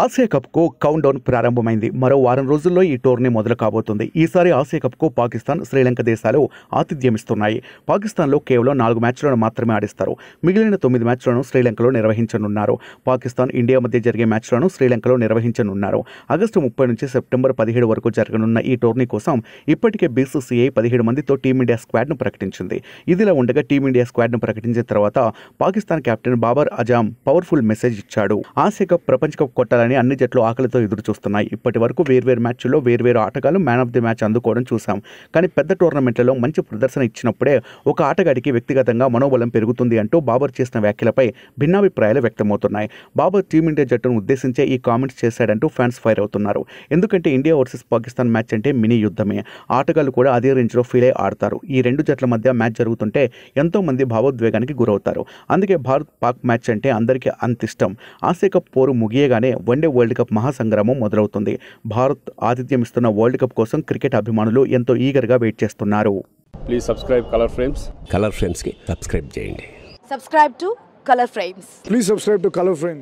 Asia కప్కు count down ప్రారంభమైంది మరో వారం రోజుల్లో ఈ టోర్నీ మొదలు కాబోతుంది ఈసారి ఆసియా కప్కు పాకిస్తాన్ శ్రీలంక దేశాలు ఆతిథ్యమిస్తున్నాయి పాకిస్తాన్లో కేవలం నాలుగు మ్యాచ్లను మాత్రమే ఆడిస్తారు మిగిలిన తొమ్మిది మ్యాచ్లను శ్రీలంకలో నిర్వహించనున్నారు పాకిస్తాన్ ఇండియా మధ్య జరిగే మ్యాచ్లను శ్రీలంకలో నిర్వహించనున్నారు ఆగస్టు ముప్పై నుంచి సెప్టెంబర్ పదిహేడు వరకు జరగనున్న ఈ టోర్నీ కోసం ఇప్పటికే బీసీసీఐ పదిహేడు మందితో టీమిండియా స్క్వాడ్ను ప్రకటించింది ఇదిలా ఉండగా టీమిండియా స్క్వాడ్ను ప్రకటించిన తర్వాత Pakistan captain Babar Azam powerful message ఇచ్చాడు ఆసియా కప్ ప్రపంచ కప్ కొట్టాల అందించాలని అన్ని జట్లు ఆకలితో ఎదురు చూస్తున్నాయి ఇప్పటి వరకు వేర్వేరు మ్యాచ్ల్లో వేర్వేరు ఆటగాళ్ళు మ్యాన్ ఆఫ్ ది మ్యాచ్ అందుకోవడం చూసాం కానీ పెద్ద టోర్నమెంట్లలో మంచి ప్రదర్శన ఇచ్చినప్పుడే ఒక ఆటగాడికి వ్యక్తిగతంగా మనోబలం పెరుగుతుంది అంటూ బాబర్ చేసిన వ్యాఖ్యలపై భిన్నాభిప్రాయాలు వ్యక్తమవుతున్నాయి బాబర్ టీమిండియా జట్టును ఉద్దేశించే ఈ కామెంట్స్ చేశాడంటూ ఫ్యాన్స్ ఫైర్ అవుతున్నారు ఎందుకంటే ఇండియా వర్సెస్ పాకిస్తాన్ మ్యాచ్ అంటే మినీ యుద్ధమే ఆటగాళ్ళు కూడా అదే రేంజ్లో ఫీల్ అయి ఆడతారు ఈ రెండు జట్ల మధ్య మ్యాచ్ జరుగుతుంటే ఎంతో మంది భావోద్వేగానికి గురవుతారు అందుకే భారత్ పాక్ మ్యాచ్ అంటే అందరికీ అంత ఇష్టం ఆసియా కప్ పోరు ముగియగానే వన్డే వరల్డ్ కప్ మహాసంగ్రామం మొదలవుతుంది భారత్ ఆతిథ్యం ఇస్తున్న వరల్డ్ కప్ కోసం క్రికెట్ అభిమానులు ఎంతో ఈగర్గా వెయిట్ చేస్తున్నారు please subscribe Colour Frames Colour Frames కి సబ్స్క్రైబ్ చేయండి subscribe to Colour Frames please subscribe to Colour frames